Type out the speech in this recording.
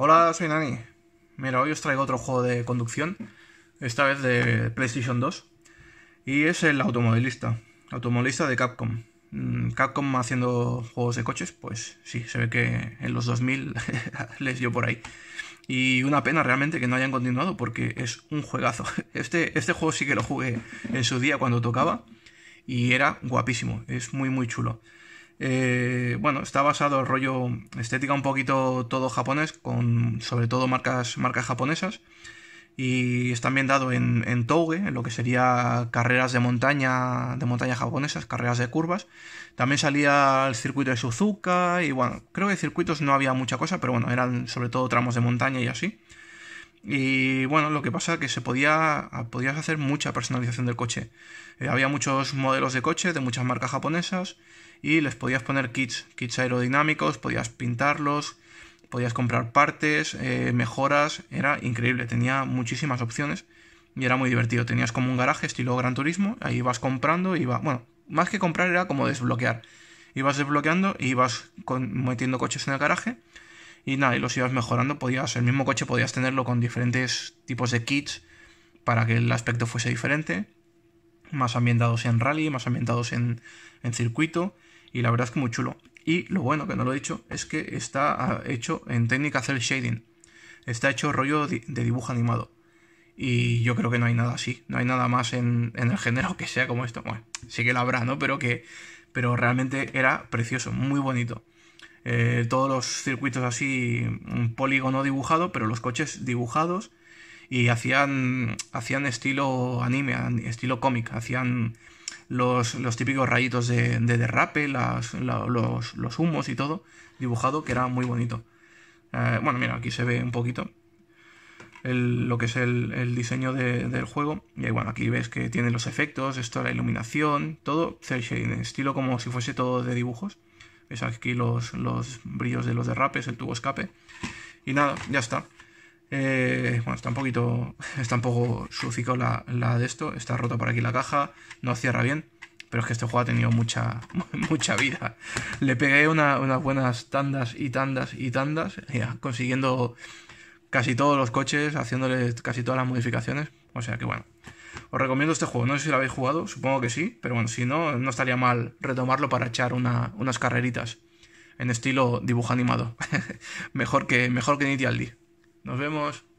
Hola, soy Nani. Mira, hoy os traigo otro juego de conducción, esta vez de PlayStation 2, y es el automovilista, automovilista de Capcom. Mm, Capcom haciendo juegos de coches, pues sí, se ve que en los 2000 les dio por ahí. Y una pena realmente que no hayan continuado porque es un juegazo. Este, este juego sí que lo jugué en su día cuando tocaba y era guapísimo, es muy muy chulo. Eh, bueno, está basado el rollo estética un poquito todo japonés, con sobre todo marcas, marcas japonesas. Y está ambientado en, en Touge, en lo que sería carreras de montaña, de montaña japonesas, carreras de curvas. También salía el circuito de Suzuka y bueno, creo que circuitos no había mucha cosa, pero bueno, eran sobre todo tramos de montaña y así. Y bueno, lo que pasa es que se podía ah, podías hacer mucha personalización del coche. Eh, había muchos modelos de coche de muchas marcas japonesas y les podías poner kits, kits aerodinámicos, podías pintarlos, podías comprar partes, eh, mejoras, era increíble, tenía muchísimas opciones y era muy divertido. Tenías como un garaje estilo Gran Turismo, ahí vas comprando y va, bueno, más que comprar era como desbloquear. Ibas desbloqueando y ibas metiendo coches en el garaje y nada, y los ibas mejorando, podías, el mismo coche podías tenerlo con diferentes tipos de kits para que el aspecto fuese diferente, más ambientados en rally, más ambientados en, circuito, y la verdad es que muy chulo. Y lo bueno, que no lo he dicho, es que está ah, hecho en técnica cel shading, está hecho rollo de dibujo animado. Y yo creo que no hay nada así, no hay nada más en, en el género que sea como esto. Bueno, sí que lo habrá, ¿no? Pero que pero realmente era precioso, muy bonito. Eh, todos los circuitos así, un polígono dibujado, pero los coches dibujados y hacían, hacían estilo anime, estilo cómic, hacían los, típicos rayitos de, derrape, las, los, humos y todo dibujado, que era muy bonito. Eh, bueno, mira, aquí se ve un poquito el, lo que es el, diseño del juego. Y bueno, aquí ves que tiene los efectos, esto, la iluminación, todo cel shading, estilo como si fuese todo de dibujos. Ves aquí los, los brillos de los derrapes, el tubo escape. Y nada, ya está. Eh, bueno, está un poquito. Está un poco sufico la, la, de esto. Está rota por aquí la caja. No cierra bien. Pero es que este juego ha tenido mucha, mucha vida. Le pegué unas buenas tandas y tandas y tandas. Ya, consiguiendo casi todos los coches, haciéndole casi todas las modificaciones. O sea que bueno, os recomiendo este juego, no sé si lo habéis jugado, supongo que sí, pero bueno, si no, no estaría mal retomarlo para echar unas carreritas en estilo dibujo animado. mejor, que, mejor que Nos vemos.